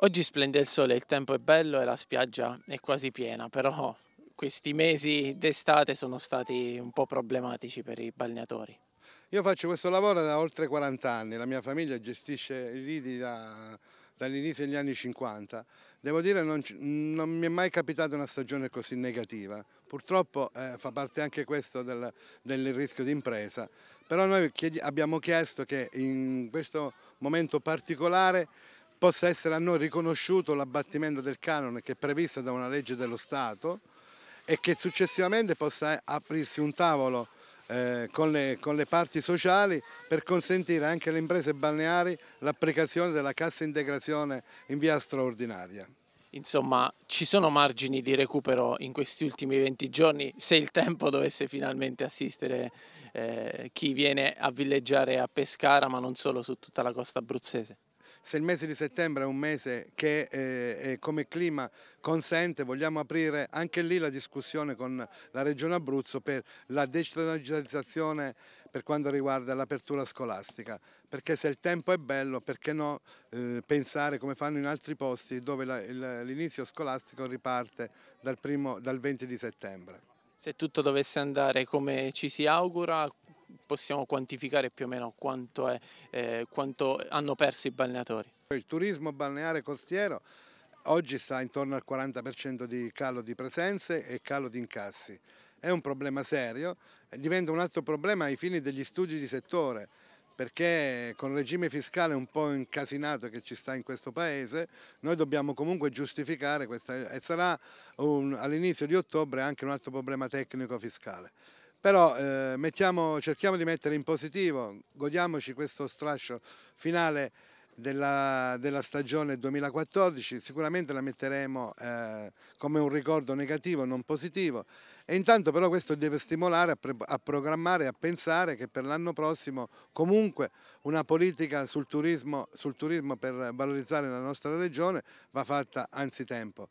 Oggi splende il sole, il tempo è bello e la spiaggia è quasi piena, però questi mesi d'estate sono stati un po' problematici per i balneatori. Io faccio questo lavoro da oltre 40 anni, la mia famiglia gestisce i lidi da, dall'inizio degli anni 50. Devo dire non, non mi è mai capitata una stagione così negativa. Purtroppo eh, fa parte anche questo del, del rischio di impresa, però noi chiedi, abbiamo chiesto che in questo momento particolare possa essere a noi riconosciuto l'abbattimento del canone che è previsto da una legge dello Stato e che successivamente possa eh, aprirsi un tavolo eh, con, le, con, le, parti sociali per consentire anche alle imprese balneari l'applicazione della cassa integrazione in via straordinaria. Insomma, ci sono margini di recupero in questi ultimi 20 giorni se il tempo dovesse finalmente assistere eh, chi viene a villeggiare a Pescara, ma non solo su tutta la costa abruzzese? se il mese di settembre è un mese che eh, eh, come clima consente, vogliamo aprire anche lì la discussione con la Regione Abruzzo per la decentralizzazione per quanto riguarda l'apertura scolastica, perché se il tempo è bello, perché no eh, pensare come fanno in altri posti dove l'inizio scolastico riparte dal, primo, dal 20 di settembre. Se tutto dovesse andare come ci si augura, possiamo quantificare più o meno quanto, è, eh, quanto hanno perso i balneatori. Il turismo balneare costiero oggi sta intorno al 40% di calo di presenze e calo di incassi. È un problema serio, diventa un altro problema ai fini degli studi di settore perché con il regime fiscale un po' incasinato che ci sta in questo paese, noi dobbiamo comunque giustificare questa e sarà all'inizio di ottobre anche un altro problema tecnico fiscale però eh, mettiamo, cerchiamo di mettere in positivo, godiamoci questo strascio finale della, della stagione 2014, sicuramente la metteremo eh, come un ricordo negativo, non positivo e intanto però questo deve stimolare a, a programmare, a pensare che per l'anno prossimo comunque una politica sul turismo, sul turismo per valorizzare la nostra regione va fatta anzitempo.